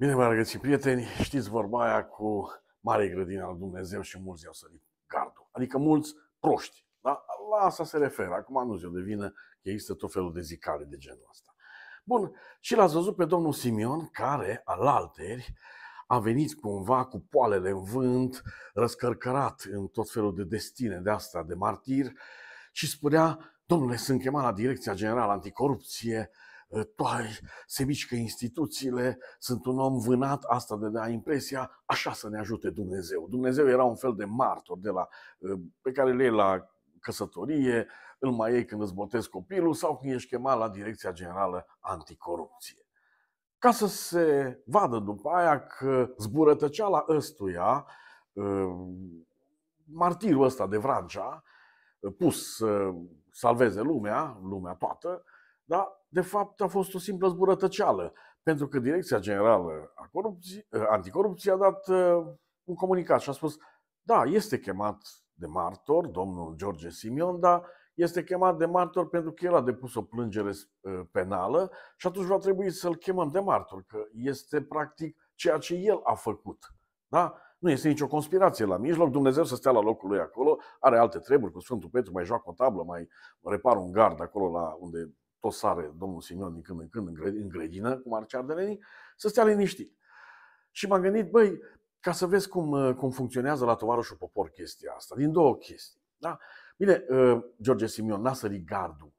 Bine v-am regăsit, prieteni! Știți vorba aia cu mare grădină al Dumnezeu și mulți i-au sărit gardul. Adică mulți proști. Da? La asta se referă. Acum nu zic de vină că există tot felul de zicare de genul ăsta. Bun, și l-ați văzut pe domnul Simion, care, al alteri, a venit cumva cu poalele în vânt, răscărcărat în tot felul de destine de asta de martir și spunea, domnule, sunt chemat la Direcția Generală Anticorupție, Eh, toai, se mișcă instituțiile, sunt un om vânat, asta de a impresia, așa să ne ajute Dumnezeu. Dumnezeu era un fel de martor de la, eh, pe care le la căsătorie, îl mai iei când îți botezi copilul sau când ești chemat la Direcția Generală Anticorupție. Ca să se vadă după aia că zburătăceala ăstuia, eh, martirul ăsta de Vrancea, pus să salveze lumea, lumea toată, da? de fapt a fost o simplă zburătăceală, pentru că Direcția Generală a Corupție, Anticorupție a dat uh, un comunicat și a spus da, este chemat de martor, domnul George Simion, dar este chemat de martor pentru că el a depus o plângere uh, penală și atunci va trebui să-l chemăm de martor, că este practic ceea ce el a făcut. Da? Nu este nicio conspirație la mijloc, Dumnezeu să stea la locul lui acolo, are alte treburi cu Sfântul Petru, mai joacă o tablă, mai repar un gard acolo la unde tot sare domnul Simeon din când în când în grădină, cum ar deveni, să stea liniștit. Și m-am gândit, băi, ca să vezi cum, uh, cum funcționează la tovarășul popor chestia asta, din două chestii. Da? Bine, uh, George Simion n-a sărit gardul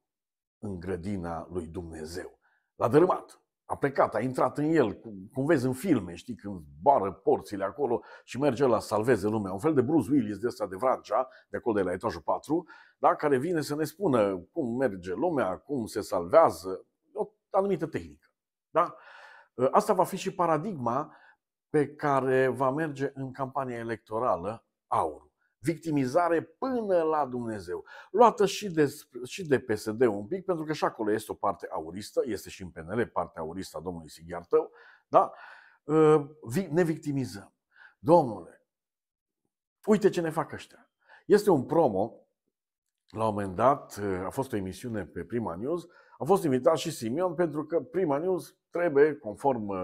în grădina lui Dumnezeu. L-a dărâmat a plecat, a intrat în el, cum vezi în filme, știi, când boară porțile acolo și merge la salveze lumea. Un fel de Bruce Willis de ăsta de Vrancea, de acolo de la etajul 4, da? care vine să ne spună cum merge lumea, cum se salvează, o anumită tehnică. Da? Ă, asta va fi și paradigma pe care va merge în campania electorală aurul victimizare până la Dumnezeu. Luată și de, și de PSD un pic, pentru că și acolo este o parte auristă, este și în PNL partea auristă a domnului Sighiartău, da? Ă, ne victimizăm. Domnule, uite ce ne fac ăștia. Este un promo la un moment dat, uh, a fost o emisiune pe Prima News, a fost invitat și Simion pentru că Prima News trebuie, conform uh,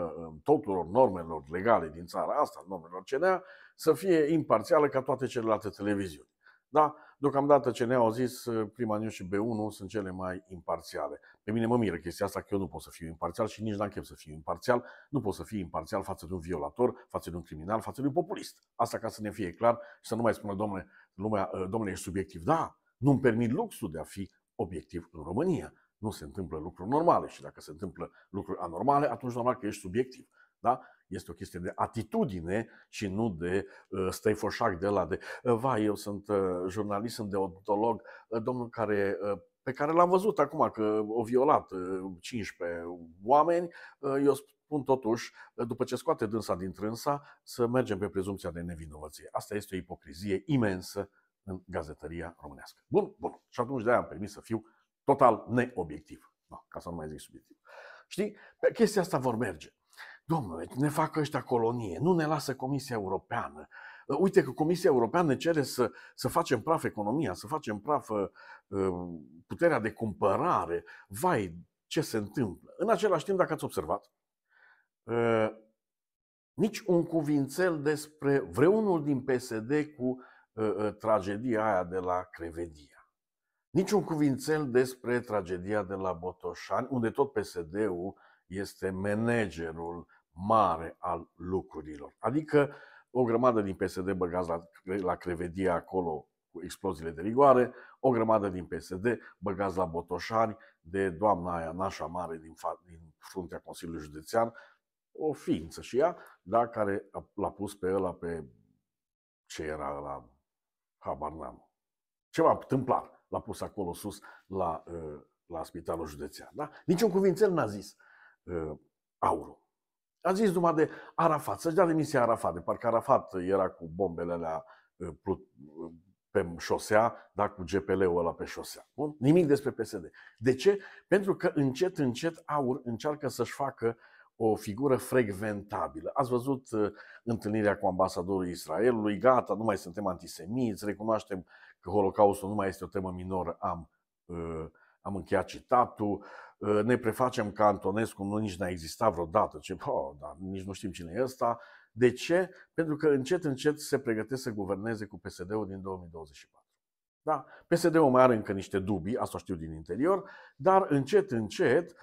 tuturor normelor legale din țara asta, normelor CNA, să fie imparțială ca toate celelalte televiziuni. Da? Deocamdată ce ne-au zis, uh, Prima News și B1 sunt cele mai imparțiale. Pe mine mă miră chestia asta că eu nu pot să fiu imparțial și nici n-am chef să fiu imparțial. Nu pot să fiu imparțial față de un violator, față de un criminal, față de un populist. Asta ca să ne fie clar și să nu mai spună, domnule, lumea, domnule, ești subiectiv. Da, nu-mi permit luxul de a fi obiectiv în România. Nu se întâmplă lucruri normale și dacă se întâmplă lucruri anormale, atunci normal că ești subiectiv. Da? Este o chestie de atitudine și nu de uh, stai foșac de la de uh, va, eu sunt uh, jurnalist, sunt deontolog, uh, domnul care uh, pe care l-am văzut acum că o violat 15 uh, oameni, uh, eu spun totuși, uh, după ce scoate dânsa din trânsa, să mergem pe prezumția de nevinovăție. Asta este o ipocrizie imensă în gazetăria românească. Bun, bun. Și atunci de-aia am permis să fiu total neobiectiv. No, da, ca să nu mai zic subiectiv. Știi? Pe chestia asta vor merge. Domnule, ne fac ăștia colonie, nu ne lasă Comisia Europeană. Uh, uite că Comisia Europeană ne cere să, să facem praf economia, să facem praf uh, uh, puterea de cumpărare. Vai, ce se întâmplă? În același timp, dacă ați observat, nici un cuvințel despre vreunul din PSD cu Ă, ă, tragedia aia de la Crevedia. Niciun cuvințel despre tragedia de la Botoșani, unde tot PSD-ul este managerul mare al lucrurilor. Adică o grămadă din PSD băgați la, la Crevedia acolo cu exploziile de rigoare, o grămadă din PSD băgați la Botoșani de doamna aia, nașa mare din, fa- din fruntea Consiliului Județean, o ființă și ea, da, care l-a pus pe ăla pe ce era la habar n-am. Ceva întâmplat? l-a pus acolo sus la, uh, la spitalul județean. Da? Niciun cuvințel n-a zis uh, aurul. A zis numai de Arafat, să-și dea demisia Arafat, de parcă Arafat era cu bombele alea uh, pe șosea, da, cu GPL-ul ăla pe șosea. Bun? Nimic despre PSD. De ce? Pentru că încet, încet AUR încearcă să-și facă uh, o figură frecventabilă. Ați văzut uh, întâlnirea cu ambasadorul Israelului, gata, nu mai suntem antisemiți, recunoaștem că Holocaustul nu mai este o temă minoră, am, uh, am încheiat citatul, uh, ne prefacem că Antonescu nu nici n-a existat vreodată, ce, oh, da, nici nu știm cine e ăsta. De ce? Pentru că încet, încet se pregătesc să guverneze cu PSD-ul din 2024. Da? PSD-ul mai are încă niște dubii, asta știu din interior, dar încet, încet uh,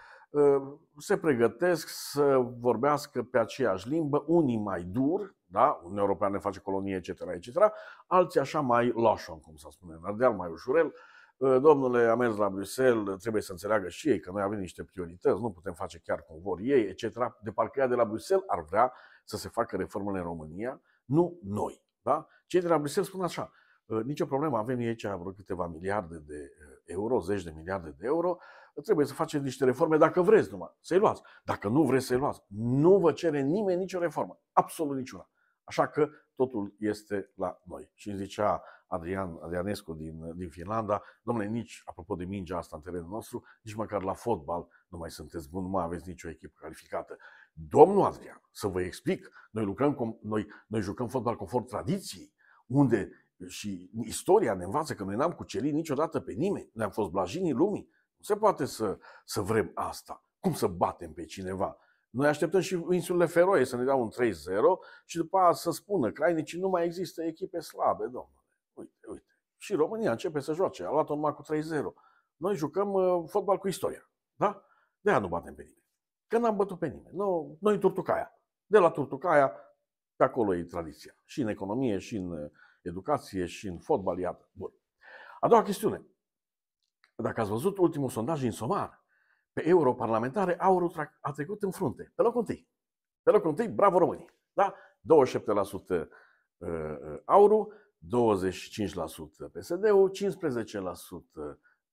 se pregătesc să vorbească pe aceeași limbă, unii mai dur, da? Uniunea Europeană face colonie, etc., etc., alții așa mai lașon, cum să spune, ardeal mai ușurel, domnule, am mers la Bruxelles, trebuie să înțeleagă și ei că noi avem niște priorități, nu putem face chiar cum vor ei, etc. De parcă ea de la Bruxelles ar vrea să se facă reformele în România, nu noi. Da? Cei de la Bruxelles spun așa, nicio problemă, avem aici vreo câteva miliarde de euro, zeci de miliarde de euro, trebuie să faceți niște reforme dacă vreți numai, să-i luați. Dacă nu vreți să-i luați, nu vă cere nimeni nicio reformă, absolut niciuna. Așa că totul este la noi. Și zicea Adrian Adrianescu din, din Finlanda, domnule, nici, apropo de mingea asta în terenul nostru, nici măcar la fotbal nu mai sunteți buni, nu mai aveți nicio echipă calificată. Domnul Adrian, să vă explic, noi, lucrăm cu, noi, noi jucăm fotbal conform tradiției, unde și istoria ne învață că noi n-am cucerit niciodată pe nimeni, ne am fost blajinii lumii, se poate să, să vrem asta. Cum să batem pe cineva? Noi așteptăm și insulele Feroe să ne dea un 3-0 și după aia să spună că nici nu mai există echipe slabe, domnule. Uite, uite. Și România începe să joace. A luat-o numai cu 3-0. Noi jucăm uh, fotbal cu istoria. Da? de aia nu batem pe nimeni. Că n-am bătut pe nimeni. No, noi Turtucaia. De la Turtucaia, pe acolo e tradiția. Și în economie, și în uh, educație, și în fotbal, iată. Bun. A doua chestiune. Dacă ați văzut ultimul sondaj din Somar, pe europarlamentare, aurul a trecut în frunte, pe locul întâi. Pe locul întâi, bravo românii. Da? 27% aurul, 25% PSD-ul,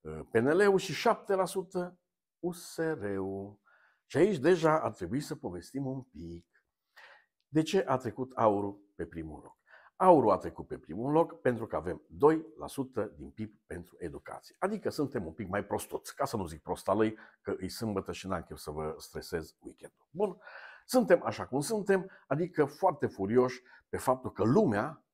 15% PNL-ul și 7% USR-ul. Uh, uh, uh, și aici deja ar trebui să povestim un pic de ce a trecut aurul pe primul loc. Aurul a trecut pe primul loc pentru că avem 2% din PIB pentru educație. Adică suntem un pic mai prostoți, ca să nu zic prostalăi, că îi sâmbătă și n-am chef să vă stresez weekendul. Bun, suntem așa cum suntem, adică foarte furioși pe faptul că lumea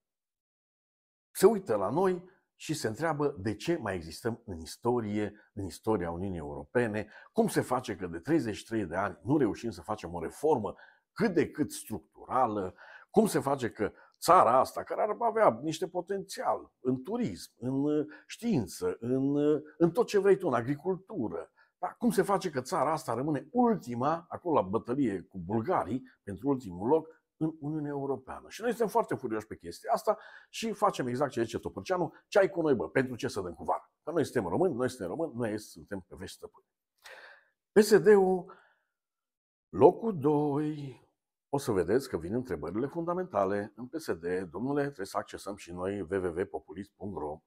se uită la noi și se întreabă de ce mai existăm în istorie, în istoria Uniunii Europene, cum se face că de 33 de ani nu reușim să facem o reformă cât de cât structurală, cum se face că țara asta, care ar avea niște potențial în turism, în uh, știință, în, uh, în tot ce vrei tu, în agricultură. Dar cum se face că țara asta rămâne ultima, acolo la bătălie cu bulgarii, pentru ultimul loc, în Uniunea Europeană. Și noi suntem foarte furioși pe chestia asta și facem exact ce zice Topărceanu, ce ai cu noi, bă, pentru ce să dăm cu vară? Că noi suntem români, noi suntem români, noi suntem pe vești stăpâni. PSD-ul, locul 2, o să vedeți că vin întrebările fundamentale în PSD. Domnule, trebuie să accesăm și noi www.populist.ro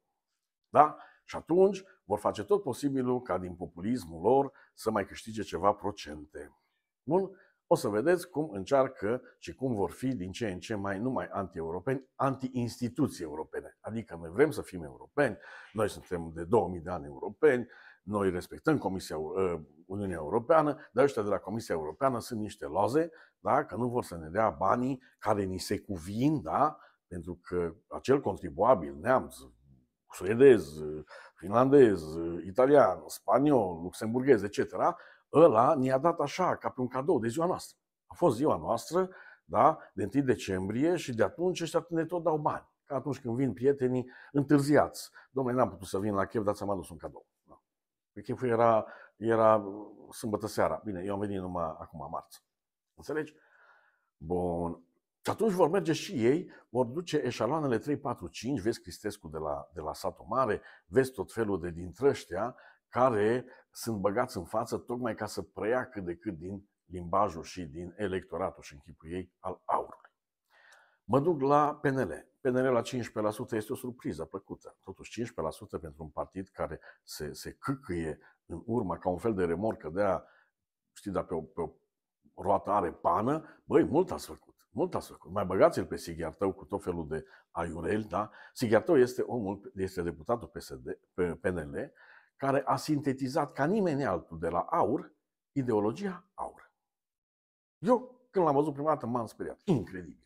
da? Și atunci vor face tot posibilul ca din populismul lor să mai câștige ceva procente. Bun? O să vedeți cum încearcă și cum vor fi din ce în ce mai numai anti-europeni, anti-instituții europene. Adică noi vrem să fim europeni, noi suntem de 2000 de ani europeni, noi respectăm Comisia, ă, Uniunea Europeană, dar ăștia de la Comisia Europeană sunt niște loze, da? că nu vor să ne dea banii care ni se cuvin, da? pentru că acel contribuabil, neamț, suedez, finlandez, italian, spaniol, luxemburghez, etc., ăla ne-a dat așa, ca pe un cadou de ziua noastră. A fost ziua noastră, da, de 1 decembrie și de atunci ăștia ne tot dau bani. Ca atunci când vin prietenii întârziați. Domnule, n-am putut să vin la chef, dați ți-am adus un cadou. Cheful era, era uh, sâmbătă seara. Bine, eu am venit numai acum, marți. Înțelegi? Bun. Și atunci vor merge și ei, vor duce eșaloanele 3, 4, 5, vezi Cristescu de la, de la satul mare, vezi tot felul de dintrăștia care sunt băgați în față tocmai ca să preia cât de cât din limbajul și din electoratul și închipul ei al aurului. Mă duc la PNL. PNL la 15% este o surpriză plăcută. Totuși 15% pentru un partid care se, se câcâie în urma ca un fel de remorcă de a, știi, dar pe o, pe o roată are pană, băi, mult ați făcut. Mult ați făcut. Mai băgați-l pe Sighiartău cu tot felul de aiureli, da? Sighiartău este omul, este deputatul PSD, pe PNL, care a sintetizat ca nimeni altul de la aur ideologia aur. Eu, când l-am văzut prima dată, m-am speriat. Incredibil.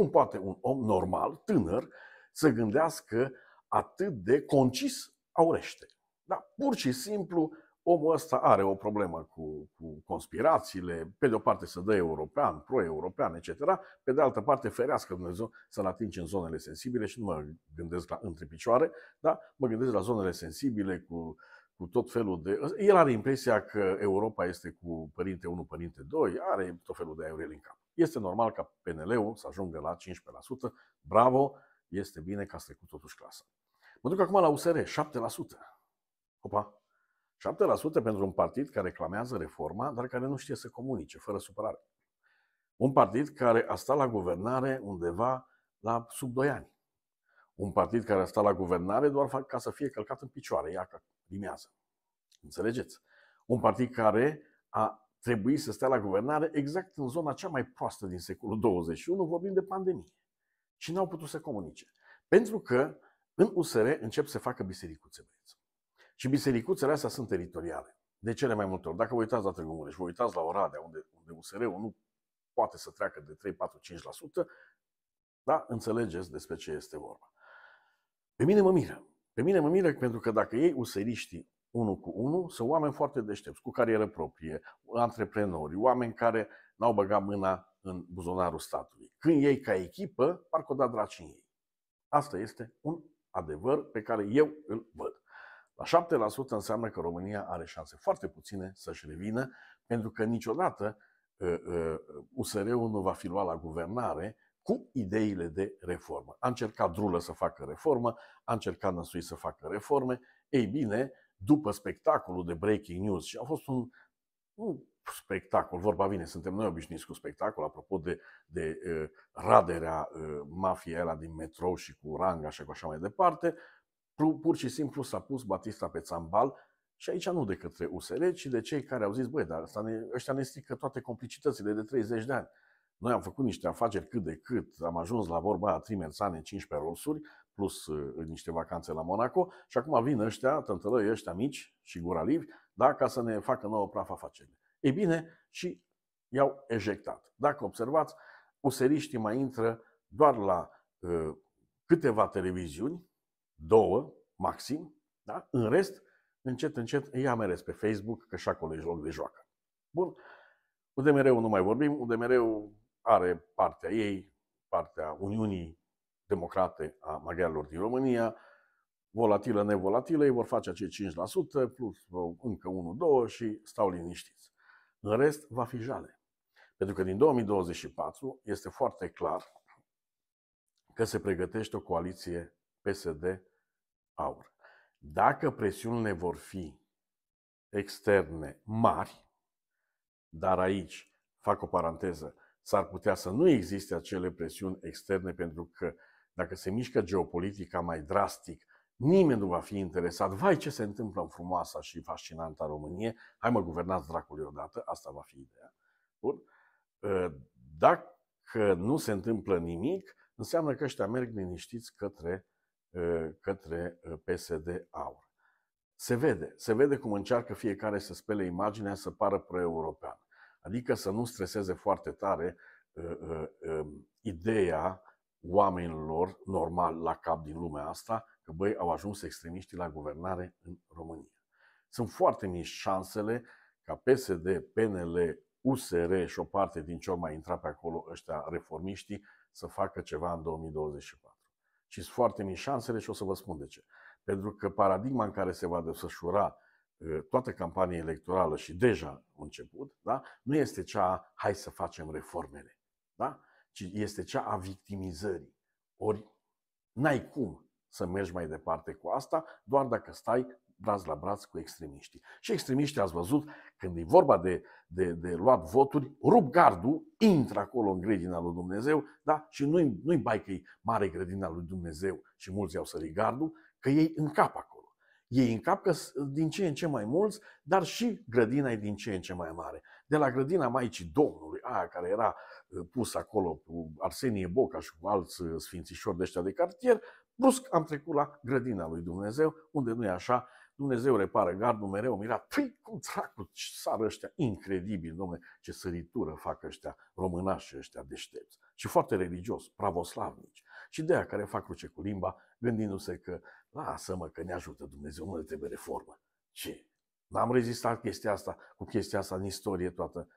Cum poate un om normal, tânăr, să gândească atât de concis aurește? Da, pur și simplu, omul ăsta are o problemă cu, cu conspirațiile, pe de o parte să dă european, pro-european, etc., pe de altă parte ferească Dumnezeu să-l atinge în zonele sensibile și nu mă gândesc la între picioare, da? mă gândesc la zonele sensibile cu uh, cu tot felul de... El are impresia că Europa este cu părinte 1, părinte 2, are tot felul de aerele în cap. Este normal ca PNL-ul să ajungă la 15%. Bravo, este bine că a trecut totuși clasa. Mă duc acum la USR, 7%. Opa! 7% pentru un partid care reclamează reforma, dar care nu știe să comunice, fără supărare. Un partid care a stat la guvernare undeva la sub 2 ani. Un partid care a stat la guvernare doar ca să fie călcat în picioare, ia limează. Înțelegeți? Un partid care a trebuit să stea la guvernare exact în zona cea mai proastă din secolul 21, vorbim de pandemie. Și n-au putut să comunice. Pentru că în USR încep să facă bisericuțe, băieți. Și bisericuțele astea sunt teritoriale. De cele mai multe ori. Dacă vă uitați la Târgu Mureș, vă uitați la Oradea, unde, unde USR-ul nu poate să treacă de 3, 4, 5%, da, înțelegeți despre ce este vorba. Pe mine mă miră pe mine mă miră pentru că dacă ei useriștii unul cu unul, sunt oameni foarte deștepți, cu carieră proprie, antreprenori, oameni care n-au băgat mâna în buzunarul statului. Când ei ca echipă, parcă o da draci în ei. Asta este un adevăr pe care eu îl văd. La 7% înseamnă că România are șanse foarte puține să-și revină, pentru că niciodată USR-ul uh, uh, nu va fi luat la guvernare cu ideile de reformă. A încercat Drulă să facă reformă, a încercat Năsui să facă reforme. Ei bine, după spectacolul de breaking news și a fost un, un spectacol, vorba vine, suntem noi obișnuiți cu spectacol, apropo de, de uh, raderea uh, mafiei la din metrou și cu ranga și cu așa mai departe, pur și simplu s-a pus Batista pe țambal și aici nu de către USR, ci de cei care au zis, băi, dar ne, ăștia ne strică toate complicitățile de 30 de ani. Noi am făcut niște afaceri cât de cât, am ajuns la vorba a trimersane în 15 rolsuri, plus uh, niște vacanțe la Monaco și acum vin ăștia, tântălăi ăștia mici și guralivi, da, ca să ne facă nouă praf afacerile. Ei bine, și i-au ejectat. Dacă observați, useriștii mai intră doar la uh, câteva televiziuni, două maxim, da? în rest, încet, încet, îi amerez pe Facebook, că și acolo e loc de joacă. Bun, UDMR-ul nu mai vorbim, UDMR-ul are partea ei, partea Uniunii Democrate a maghiarilor din România, volatilă, nevolatilă, ei vor face acei 5% plus încă 1-2 și stau liniștiți. În rest, va fi jale. Pentru că din 2024 este foarte clar că se pregătește o coaliție PSD-AUR. Dacă presiunile vor fi externe mari, dar aici fac o paranteză, s-ar putea să nu existe acele presiuni externe, pentru că dacă se mișcă geopolitica mai drastic, nimeni nu va fi interesat. Vai, ce se întâmplă în frumoasa și fascinanta Românie, hai mă guvernați dracului odată, asta va fi ideea. Bun. Ă, dacă nu se întâmplă nimic, înseamnă că ăștia merg liniștiți către, ă, către ă, PSD aur. Se vede, se vede cum încearcă fiecare să spele imaginea să pară pro european Adică să nu streseze foarte tare uh, uh, uh, ideea oamenilor normal la cap din lumea asta că, băi, au ajuns extremiștii la guvernare în România. Sunt foarte mici șansele ca PSD, PNL, USR și o parte din ce mai intra pe acolo ăștia reformiștii să facă ceva în 2024. Și sunt foarte mici șansele și o să vă spun de ce. Pentru că paradigma în care se va desfășura Ă, toată campania electorală și deja a început, da? nu este cea hai să facem reformele, da? ci este cea a victimizării. Ori n-ai cum să mergi mai departe cu asta, doar dacă stai braț la braț cu extremiștii. Și extremiștii, ați văzut, când e vorba de, de, de luat voturi, rup gardul, intră acolo în grădina lui Dumnezeu, da? și nu-i, nu-i bai că e mare grădina lui Dumnezeu și mulți au sărit gardul, că ei în cap acolo. Ei încapcă din ce în ce mai mulți, dar și grădina e din ce în ce mai mare. De la grădina Maicii Domnului, aia care era uh, pusă acolo cu Arsenie Boca și cu alți uh, sfințișori de ăștia de cartier, brusc am trecut la grădina lui Dumnezeu, unde nu e așa, Dumnezeu repară gardul mereu, mira, păi cum dracu, ce sară ăștia, incredibil, domne, ce săritură fac ăștia românași ăștia deștepți. Și foarte religios, pravoslavnici și de aia care fac cruce cu limba, gândindu-se că lasă-mă că ne ajută Dumnezeu, nu ne trebuie reformă. Ce? N-am rezistat chestia asta, cu chestia asta în istorie toată.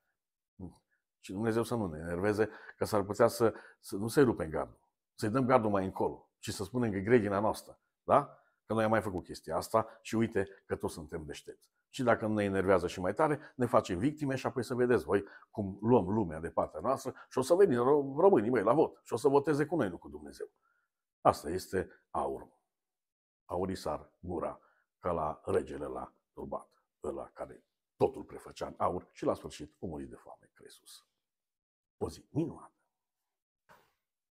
și Dumnezeu să nu ne enerveze, că s-ar putea să, să nu se rupe în gardul. Să-i dăm gardul mai încolo și să spunem că e gregina noastră. Da? Că noi am mai făcut chestia asta și uite că toți suntem deștepți. Și dacă ne enervează și mai tare, ne facem victime și apoi să vedeți voi cum luăm lumea de partea noastră și o să veni românii mei la vot și o să voteze cu noi, nu cu Dumnezeu. Asta este aur. Aurisar gura ca la regele la turbat, ăla care totul prefăcea în aur și la sfârșit a de foame, Cresus. O zi minunată!